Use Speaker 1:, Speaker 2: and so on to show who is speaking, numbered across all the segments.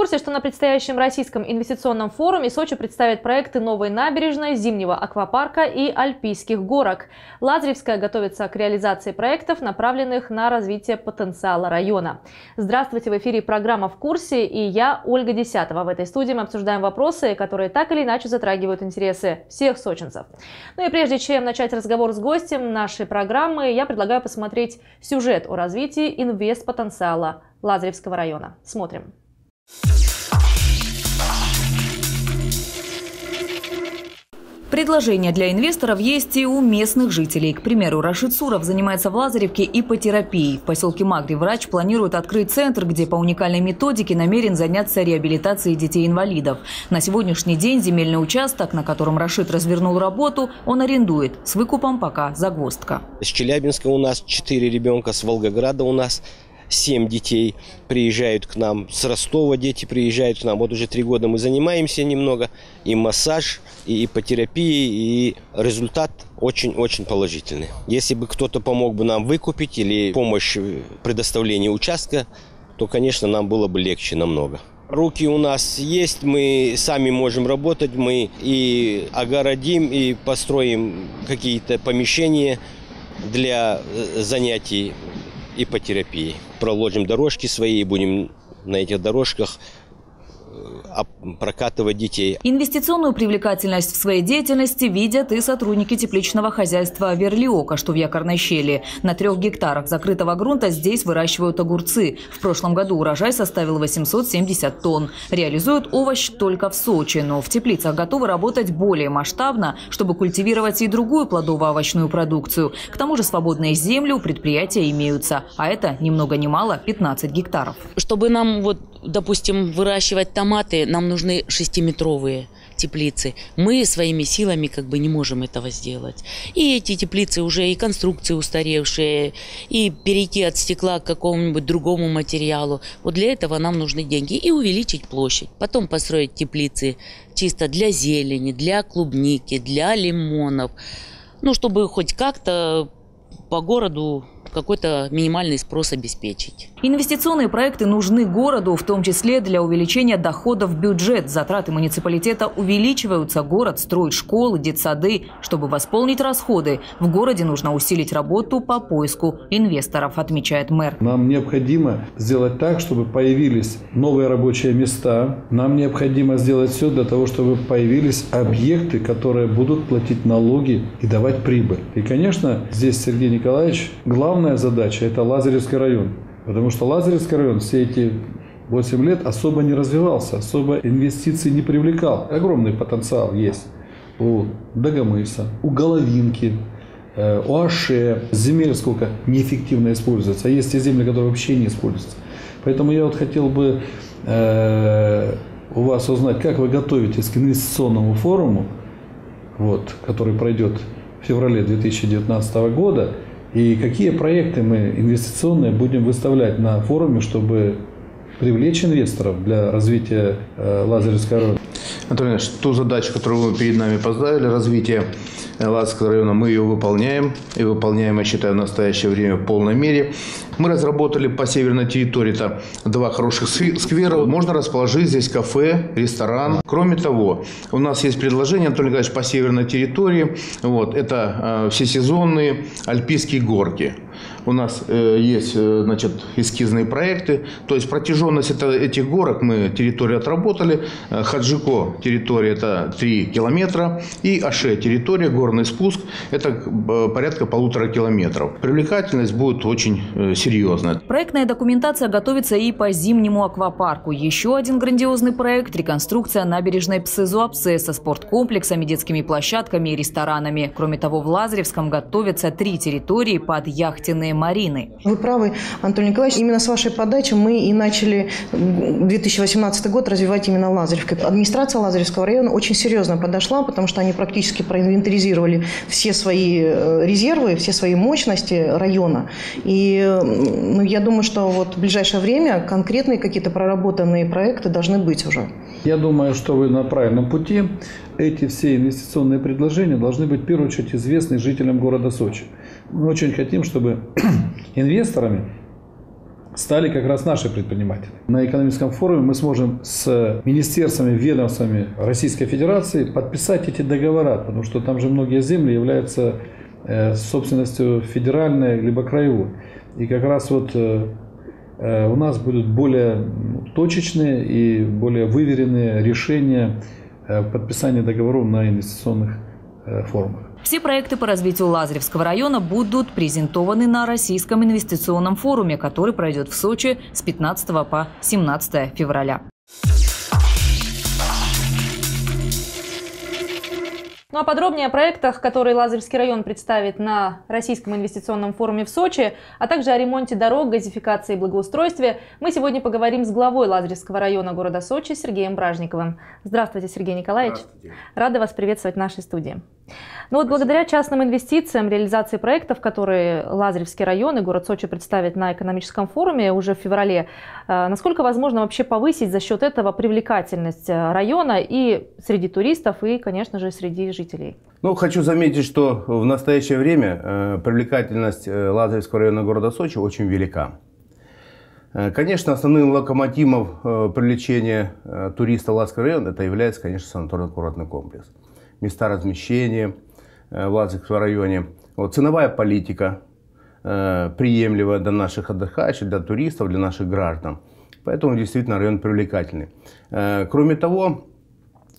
Speaker 1: курсе, что на предстоящем российском инвестиционном форуме Сочи представят проекты новой набережной, зимнего аквапарка и альпийских горок. Лазаревская готовится к реализации проектов, направленных на развитие потенциала района. Здравствуйте, в эфире программа «В курсе» и я, Ольга Десятова. В этой студии мы обсуждаем вопросы, которые так или иначе затрагивают интересы всех сочинцев. Ну и прежде чем начать разговор с гостем нашей программы, я предлагаю посмотреть сюжет о развитии инвест-потенциала Лазаревского района. Смотрим.
Speaker 2: Предложения для инвесторов есть и у местных жителей. К примеру, Рашид Суров занимается в Лазаревке ипотерапией. В поселке Магри врач планирует открыть центр, где по уникальной методике намерен заняться реабилитацией детей-инвалидов. На сегодняшний день земельный участок, на котором Рашид развернул работу, он арендует. С выкупом пока загвоздка.
Speaker 1: С Челябинска у нас
Speaker 3: четыре ребенка, с Волгограда у нас Семь детей приезжают к нам. С Ростова дети приезжают к нам. Вот уже три года мы занимаемся немного. И массаж, и ипотерапия, и результат очень-очень положительный. Если бы кто-то помог бы нам выкупить или помощь э, в участка, то, конечно, нам было бы легче намного. Руки у нас есть, мы сами можем работать, мы и огородим, и построим какие-то помещения для э, занятий и по терапии. Проложим дорожки свои и будем на этих дорожках а прокатывать детей.
Speaker 2: Инвестиционную привлекательность в своей деятельности видят и сотрудники тепличного хозяйства Верлиока, что в якорной щели. На трех гектарах закрытого грунта здесь выращивают огурцы. В прошлом году урожай составил 870 тонн. Реализуют овощ только в Сочи, но в теплицах готовы работать более масштабно, чтобы культивировать и другую плодово-овощную продукцию. К тому же свободные земли у предприятия имеются, а это немного много ни мало 15 гектаров. Чтобы нам, вот,
Speaker 1: допустим, выращивать томаты, нам нужны шестиметровые теплицы. Мы своими силами как бы не можем этого сделать. И эти теплицы уже и конструкции устаревшие, и перейти от стекла к какому-нибудь другому материалу. Вот для этого нам нужны деньги. И увеличить площадь. Потом построить теплицы чисто для зелени, для клубники, для лимонов. Ну, чтобы хоть как-то по городу какой-то минимальный спрос обеспечить.
Speaker 2: Инвестиционные проекты нужны городу, в том числе для увеличения доходов в бюджет. Затраты муниципалитета увеличиваются, город строит школы, детсады. Чтобы восполнить расходы, в городе нужно усилить работу по поиску инвесторов, отмечает мэр.
Speaker 4: Нам необходимо сделать так, чтобы появились новые рабочие места. Нам необходимо сделать все для того, чтобы появились объекты, которые будут платить налоги и давать прибыль. И, конечно, здесь Сергей Николаевич главный главная задача – это Лазаревский район. Потому что Лазаревский район все эти 8 лет особо не развивался, особо инвестиций не привлекал. Огромный потенциал есть у Дагомыса, у Головинки, э, у Аше. Земель сколько неэффективно используется. А есть те земли, которые вообще не используются. Поэтому я вот хотел бы э, у вас узнать, как вы готовитесь к инвестиционному форуму, вот, который пройдет в феврале 2019 года. И какие проекты мы инвестиционные будем выставлять на форуме, чтобы привлечь инвесторов для развития э, Лазаревской роли?
Speaker 3: Анатолий Ильич, ту задачу, которую вы перед нами поставили, развитие Аладского района. Мы ее выполняем и выполняем, я считаю, в настоящее время в полной мере. Мы разработали по северной территории -то два хороших сквера. Можно расположить здесь кафе, ресторан. Кроме того, у нас есть предложение, Анатолий Николаевич, по северной территории. Вот, это э, всесезонные альпийские горки. У нас э, есть э, значит, эскизные проекты. То есть протяженность это, этих горок мы территорию отработали. Э, Хаджико территория это 3 километра. И Аше территория, горный спуск, это порядка полутора километров. Привлекательность будет очень серьезная.
Speaker 2: Проектная документация готовится и по зимнему аквапарку. Еще один грандиозный проект – реконструкция набережной Псызуапсе со спорткомплексами, детскими площадками и ресторанами. Кроме того, в Лазаревском готовятся три территории под яхте Костиной
Speaker 1: Марины. Вы правы, Анатолий Николаевич. Именно с вашей подачи мы и начали 2018 год развивать именно Лазаревка. Администрация Лазаревского района очень серьезно подошла, потому что они практически проинвентаризировали все свои э, резервы, все свои мощности района. И ну, я думаю, что вот в ближайшее время конкретные какие-то проработанные
Speaker 4: проекты должны быть уже. Я думаю, что вы на правильном пути. Эти все инвестиционные предложения должны быть в первую очередь известны жителям города Сочи мы очень хотим, чтобы инвесторами стали как раз наши предприниматели. На экономическом форуме мы сможем с министерствами, ведомствами Российской Федерации подписать эти договора, потому что там же многие земли являются э, собственностью федеральной либо краевой. И как раз вот э, э, у нас будут более точечные и более выверенные решения подписания договоров на инвестиционных форумах.
Speaker 2: Все проекты по развитию Лазаревского района будут презентованы на Российском инвестиционном форуме, который пройдет в Сочи с 15 по 17 февраля.
Speaker 1: Ну а подробнее о проектах, которые Лазаревский район представит на Российском инвестиционном форуме в Сочи, а также о ремонте дорог, газификации и благоустройстве, мы сегодня поговорим с главой Лазаревского района города Сочи Сергеем Бражниковым. Здравствуйте, Сергей Николаевич. Здравствуйте. Рада вас приветствовать в нашей студии. Ну вот благодаря частным инвестициям, реализации проектов, которые Лазаревский район и город Сочи представят на экономическом форуме уже в феврале, э, насколько возможно вообще повысить за счет этого привлекательность э, района и среди туристов, и, конечно же, среди жителей? жителей?
Speaker 3: Ну, хочу заметить, что в настоящее время э, привлекательность э, Лазаревского района города Сочи очень велика. Э, конечно, основным локомотивом привлечения туриста Лазаревского района это является, конечно, санаторно-курортный комплекс. Места размещения в Лазаревском районе, вот, ценовая политика, приемлемая для наших отдыхающих, для туристов, для наших граждан. Поэтому действительно район привлекательный. Кроме того,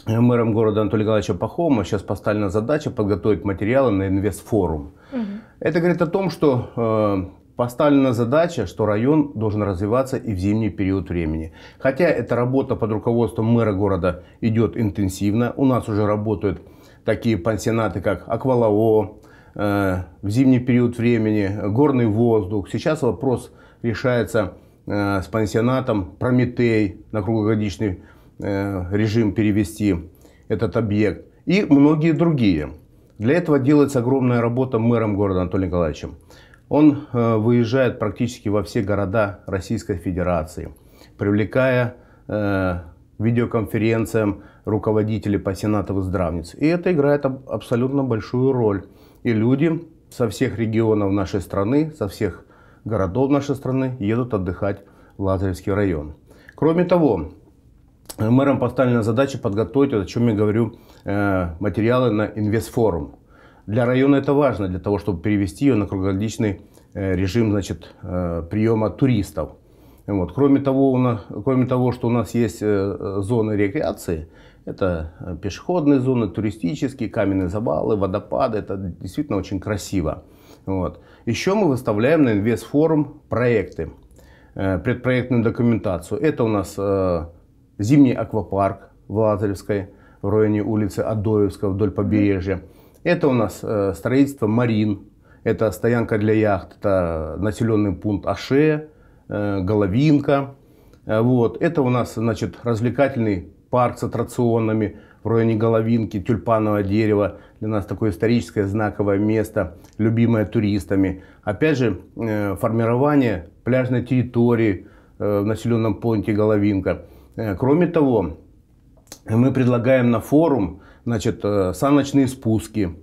Speaker 3: Э, мэром города Анатолия Николаевича Пахома сейчас поставлена задача подготовить материалы на инвестфорум. Угу. Это говорит о том, что э, поставлена задача, что район должен развиваться и в зимний период времени. Хотя эта работа под руководством мэра города идет интенсивно. У нас уже работают такие пансионаты, как Аквалао, э, в зимний период времени, горный воздух. Сейчас вопрос решается э, с пансионатом Прометей на круглогодичный Э, режим перевести этот объект и многие другие. Для этого делается огромная работа мэром города Анатолием Николаевичем. Он э, выезжает практически во все города Российской Федерации, привлекая э, видеоконференциям руководителей пассионатов и здравниц. И это играет абсолютно большую роль. И люди со всех регионов нашей страны, со всех городов нашей страны едут отдыхать в Лазаревский район. Кроме того, мэром поставлена задача подготовить, вот о чем я говорю, э, материалы на инвестфорум. Для района это важно, для того, чтобы перевести ее на круглогодичный э, режим значит, э, приема туристов. Вот. Кроме, того, у нас, кроме того, что у нас есть зоны рекреации, это пешеходные зоны, туристические, каменные завалы, водопады. Это действительно очень красиво. Вот. Еще мы выставляем на инвестфорум проекты, предпроектную документацию. Это у нас зимний аквапарк в Лазаревской, в районе улицы Адоевского вдоль побережья. Это у нас э, строительство марин, это стоянка для яхт, это населенный пункт Аше, э, Головинка. Э, вот. Это у нас значит, развлекательный парк с аттракционами в районе Головинки, тюльпановое дерево. Для нас такое историческое знаковое место, любимое туристами. Опять же, э, формирование пляжной территории э, в населенном пункте Головинка – Э, кроме того, мы предлагаем на форум значит, э, саночные спуски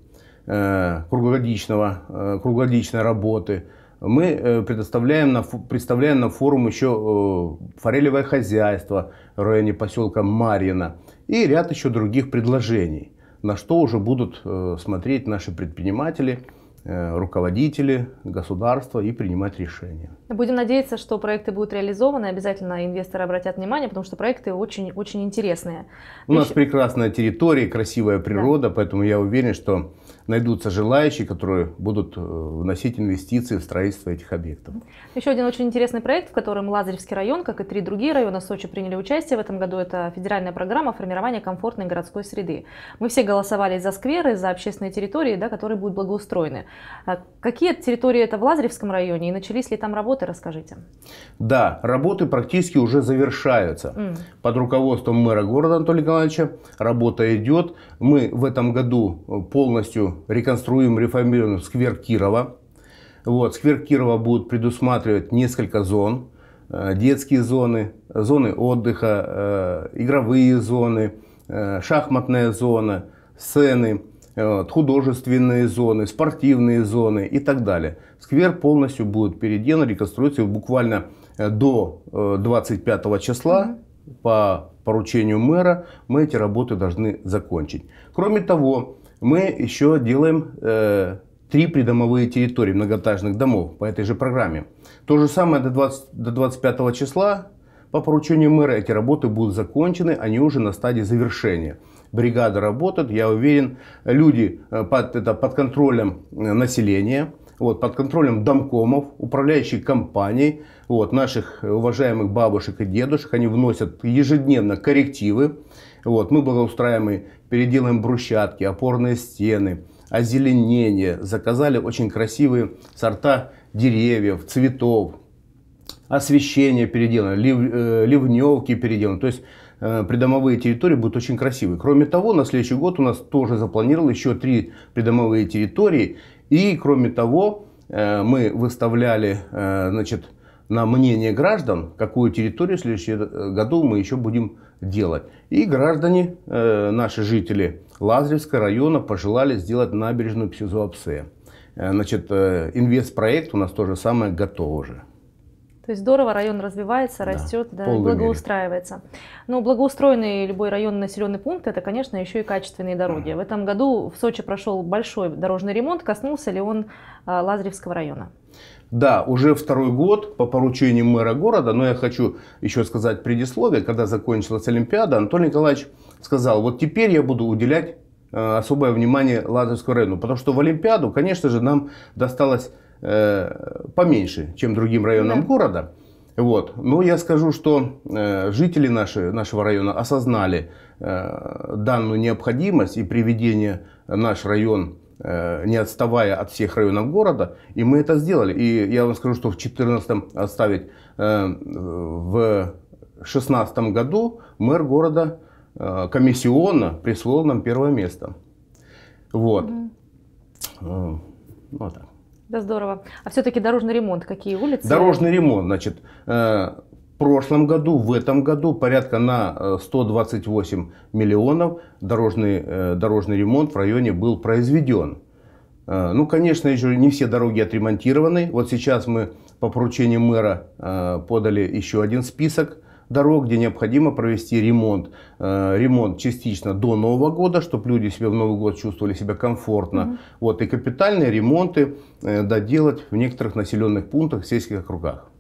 Speaker 3: э, круглогодичного, круглогодичной работы. Мы предоставляем на, представляем на форум еще форелевое хозяйство в районе поселка Марьина и ряд еще других предложений, на что уже будут смотреть наши предприниматели, руководители государства и принимать решения.
Speaker 1: Будем надеяться, что проекты будут реализованы, обязательно инвесторы обратят внимание, потому что проекты очень-очень интересные.
Speaker 3: У нас прекрасная территория, красивая природа, да. поэтому я уверен, что найдутся желающие, которые будут э, вносить инвестиции в строительство этих объектов.
Speaker 1: Еще один очень интересный проект, в котором Лазаревский район, как и три другие района Сочи, приняли участие в этом году. Это федеральная программа формирования комфортной городской среды. Мы все голосовали за скверы, за общественные территории, да, которые будут благоустроены. А какие территории это в Лазаревском районе и начались ли там работы? работы расскажите.
Speaker 3: Да, работы практически уже завершаются. Mm. Под руководством мэра города Анатолия Николаевича работа идет. Мы в этом году э, полностью реконструируем, реформируем сквер Кирова. Вот, сквер Кирова будет предусматривать несколько зон. Э, детские зоны, зоны отдыха, э, игровые зоны, шахматная зона, сцены, художественные зоны, спортивные зоны и так далее. Сквер полностью будет переделан, реконструкция буквально э, до 25 э, числа по поручению мэра мы эти работы должны закончить. Кроме того, мы еще делаем э, три придомовые территории многоэтажных домов по этой же программе. То же самое до, 20, до 25 числа по поручению мэра эти работы будут закончены, они уже на стадии завершения. Бригады работают, я уверен, люди э, под, это, под контролем населения – вот, под контролем домкомов, управляющих компаний, вот, наших уважаемых бабушек и дедушек. Они вносят ежедневно коррективы. Вот, мы благоустраиваем, переделаем брусчатки, опорные стены, озеленение. Заказали очень красивые сорта деревьев, цветов, освещение переделано, лив, э, ливневки переделаны. То есть э, придомовые территории будут очень красивые. Кроме того, на следующий год у нас тоже запланировано еще три придомовые территории. И, кроме того, э, мы выставляли э, значит, на мнение граждан, какую территорию в следующем э, году мы еще будем делать. И граждане, наши жители Лазаревского района, пожелали сделать набережную Псизуапсе. Значит, инвестпроект у нас тоже самое готов уже.
Speaker 1: То есть здорово, район развивается, растет, да, да благоустраивается. Мере. Но благоустроенный любой район населенный пункт это, конечно, еще и качественные дороги. В этом году в Сочи прошел большой дорожный ремонт. Коснулся ли он а, Лазаревского района?
Speaker 3: Да, уже второй год по поручению мэра города, но я хочу еще сказать предисловие, когда закончилась Олимпиада, Анатолий Николаевич сказал, вот теперь я буду уделять э, особое внимание Лазаревскому району, потому что в Олимпиаду, конечно же, нам досталось Э, поменьше, чем другим районам да. города. Вот. Но я скажу, что э, жители наши, нашего района осознали э, данную необходимость и приведение наш район э, не отставая от всех районов города, и мы это сделали. И я вам скажу, что в 2014 оставить, э, в 2016 году мэр города э, комиссионно прислал нам первое место. Вот. Mm. -hmm. Вот так.
Speaker 1: Да, здорово. А все-таки дорожный ремонт, какие улицы? Дорожный ремонт,
Speaker 3: значит, э, в прошлом году, в этом году порядка на 128 э, миллионов дорожный, э, дорожный ремонт в районе был произведен. Ну, конечно, еще не все дороги отремонтированы. Вот сейчас мы по поручению мэра подали еще один список дорог, где необходимо провести ремонт. Э, ремонт частично до Нового года, чтобы люди себе в Новый год чувствовали себя комфортно. Угу. Вот, и капитальные ремонты э, доделать в некоторых населенных пунктах, сельских округах.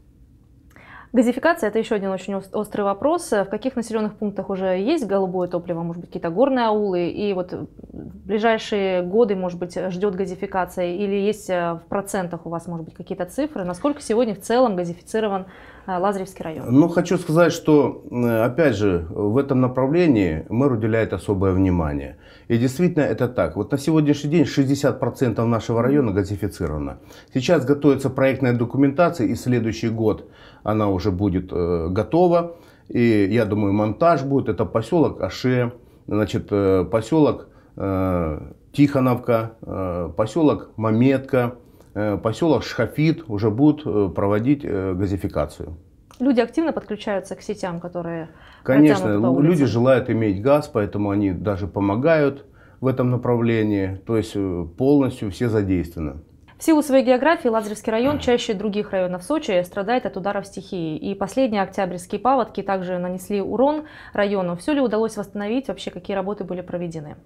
Speaker 1: Газификация – это еще один очень острый вопрос. В каких населенных пунктах уже есть голубое топливо? Может быть, какие-то горные аулы? И вот в ближайшие годы, может быть, ждет газификация? Или есть э, в процентах у вас, может быть, какие-то цифры? Насколько сегодня в целом газифицирован Э, Лазаревский район? Ну,
Speaker 3: хочу сказать, что, э, опять же, в этом направлении мэр уделяет особое внимание. И действительно это так. Вот на сегодняшний день 60% нашего района газифицировано. Сейчас готовится проектная документация, и следующий год она уже будет э, готова. И я думаю, монтаж будет. Это поселок Аше, значит, э, поселок э, Тихоновка, э, поселок Маметка, Э, поселок Шхафит уже будет э, проводить э, газификацию.
Speaker 1: Люди активно подключаются к сетям, которые Конечно, по люди
Speaker 3: желают иметь газ, поэтому они даже помогают в этом направлении. То есть полностью все задействованы.
Speaker 1: В силу своей географии Лазаревский район чаще других районов Сочи страдает от ударов стихии. И последние октябрьские паводки также нанесли урон району. Все ли удалось восстановить? Вообще какие работы были проведены?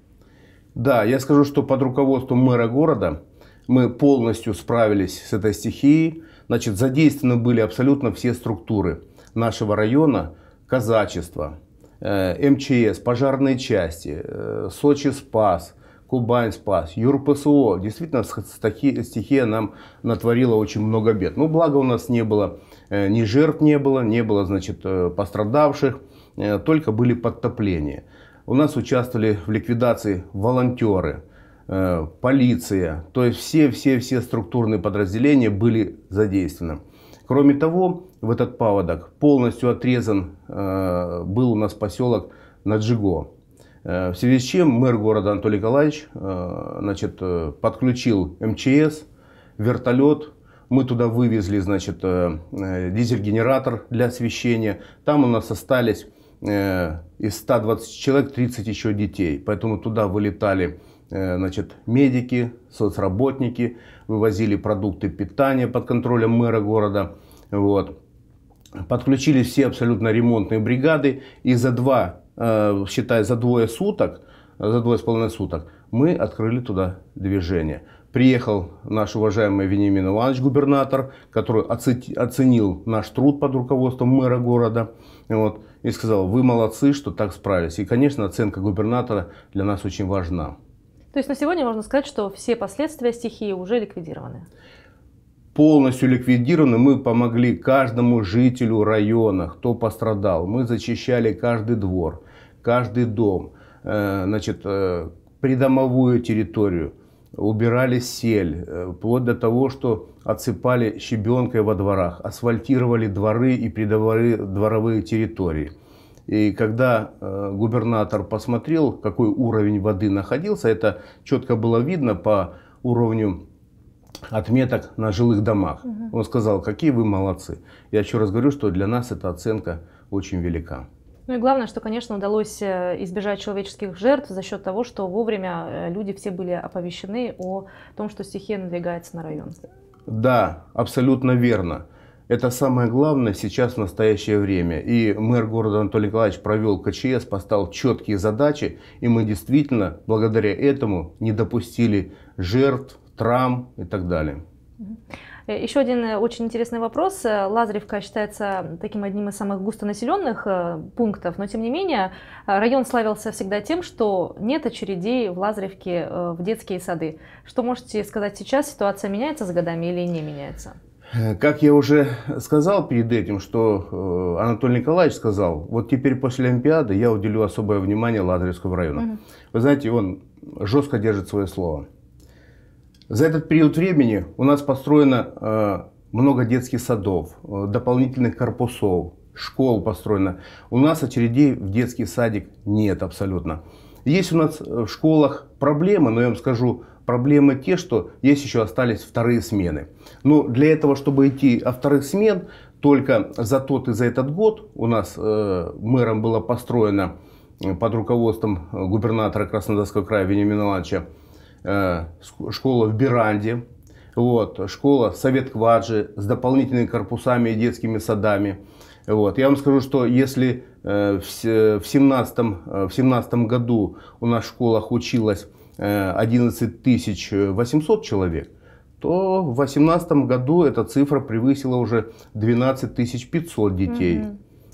Speaker 3: Да, я скажу, что под руководством мэра города мы полностью справились с этой стихией. Значит, задействованы были абсолютно все структуры нашего района, казачество, э, МЧС, пожарные части, э, Сочи спас, Кубань спас, ЮРПСО. Действительно, стихия нам натворила очень много бед. Ну, благо у нас не было э, ни жертв не было, не было, значит, пострадавших, только были подтопления. У нас участвовали в ликвидации волонтеры – Э, полиция, то есть все-все-все структурные подразделения были задействованы. Кроме того, в этот паводок полностью отрезан э, был у нас поселок Наджиго. Э, в связи с чем мэр города Анатолий Николаевич значит, подключил МЧС, вертолет. Мы туда вывезли значит, дизель-генератор для освещения. Там у нас остались из 120 человек 30 еще детей. Поэтому туда вылетали Э, значит, медики, соцработники вывозили продукты питания под контролем мэра города. Вот. Подключились все абсолютно ремонтные бригады. И за два, э, считай, за двое суток, за двое с половиной суток, мы открыли туда движение. Приехал наш уважаемый Вениамин Иванович, губернатор, который оценил наш труд под руководством мэра города. Вот, и сказал, вы молодцы, что так справились. И, конечно, оценка губернатора для нас очень важна.
Speaker 1: То есть на сегодня можно сказать, что все последствия стихии уже ликвидированы?
Speaker 3: Полностью ликвидированы. Мы помогли каждому жителю района, кто пострадал. Мы зачищали каждый двор, каждый дом, э, значит, э, придомовую территорию убирали сель, э, вплоть до того, что отсыпали щебенкой во дворах, асфальтировали дворы и придворы, дворовые территории. И когда э, губернатор посмотрел, какой уровень воды находился, это четко было видно по уровню отметок на жилых домах. Угу. Он сказал, какие вы молодцы. Я еще раз говорю, что для нас эта оценка очень велика.
Speaker 1: Ну и главное, что, конечно, удалось э, избежать человеческих жертв за счет того, что вовремя э, люди все были оповещены о том, что стихия надвигается на район.
Speaker 3: Да, абсолютно верно. Это самое главное сейчас в настоящее время. И мэр города Анатолий Николаевич провел КЧС, поставил четкие задачи, и мы действительно благодаря этому не допустили жертв, травм и так далее.
Speaker 1: Еще один э, очень интересный вопрос. Э, Лазаревка считается таким одним из самых густонаселенных э, пунктов, но тем не менее район славился всегда тем, что нет очередей в Лазаревке в детские сады. Что можете сказать сейчас? Ситуация меняется с годами или не меняется?
Speaker 3: Как я уже сказал перед этим, что э, Анатолий Николаевич сказал, вот теперь после Олимпиады я уделю особое внимание Ладоревскому району. Угу. Вы знаете, он жестко держит свое слово. За этот период времени у нас построено э, много детских садов, э, дополнительных корпусов, школ построено. У нас очередей в детский садик нет абсолютно. Есть у нас в школах проблемы, но я вам скажу, Проблемы те, что есть еще остались вторые смены. Но ну, для этого, чтобы идти о вторых смен, только за тот и за этот год у нас э, мэром было построено э, под руководством э, губернатора Краснодарского края Вениамина Ивановича э, школа в Беранде, вот, школа Совет Кваджи с дополнительными корпусами и детскими садами. Вот. Я вам скажу, что если э, в 2017 э, в 17 году у нас в школах училось 11 э, 800 человек, то в 2018 году эта цифра превысила уже 12 500 детей. Угу.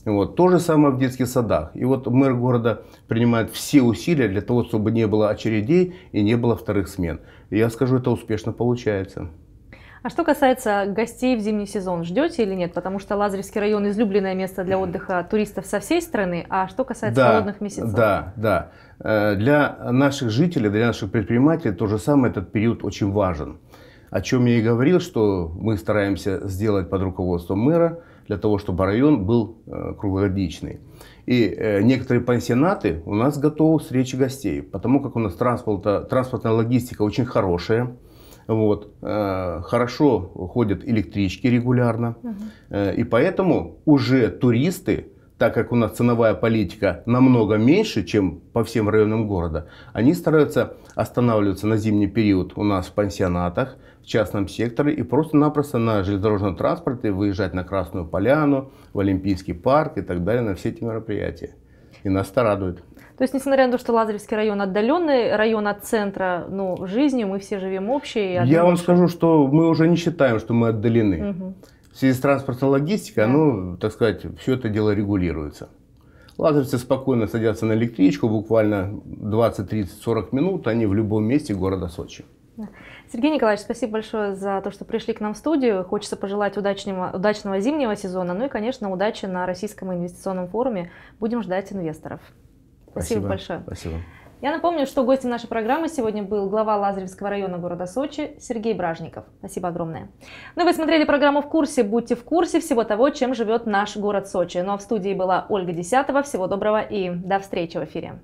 Speaker 3: Вот. То же самое в детских садах. И вот мэр города принимает все усилия для того, чтобы не было очередей и не было вторых смен. И я скажу, это успешно получается.
Speaker 1: А что касается гостей в зимний сезон, ждете или нет? Потому что Лазаревский район излюбленное место для отдыха туристов со всей страны. А что касается да, холодных месяцев? Да,
Speaker 3: да. Э, для наших жителей, для наших предпринимателей то же самое этот период очень важен. О чем я и говорил, что мы стараемся сделать под руководством мэра, для того, чтобы район был э, круглогодичный. И э, некоторые пансионаты у нас готовы к встрече гостей, потому как у нас транспортная логистика очень хорошая. Вот. Э, хорошо ходят электрички регулярно. Угу. И поэтому уже туристы, так как у нас ценовая политика намного меньше, чем по всем районам города, они стараются останавливаться на зимний период у нас в пансионатах, в частном секторе и просто-напросто на железнодорожном транспорте выезжать на Красную Поляну, в Олимпийский парк и так далее, на все эти мероприятия. И нас это радует.
Speaker 1: То есть, несмотря на то, что Лазаревский район отдаленный, район от центра, ну, жизни мы все живем общей. Я общей.
Speaker 3: скажу, что мы уже не считаем, что мы отдалены. Угу. В связи с транспортной логистикой, да. оно, так сказать, все это дело регулируется. Лазаревцы спокойно садятся на электричку, буквально 20, 30, 40 минут, они в любом месте города Сочи.
Speaker 1: Сергей Николаевич, спасибо большое за то, что пришли к нам в студию. Хочется пожелать удачного, удачного зимнего сезона, ну и, конечно, удачи на Российском инвестиционном форуме. Будем ждать инвесторов. Спасибо, большое. Спасибо. Я напомню, что гостем нашей программы сегодня был глава Лазаревского района города Сочи Сергей Бражников. Спасибо огромное. Ну и вы смотрели программу «В курсе». Будьте в курсе всего того, чем живет наш город Сочи. Ну а в студии была Ольга Десятого. Всего доброго и до встречи в эфире.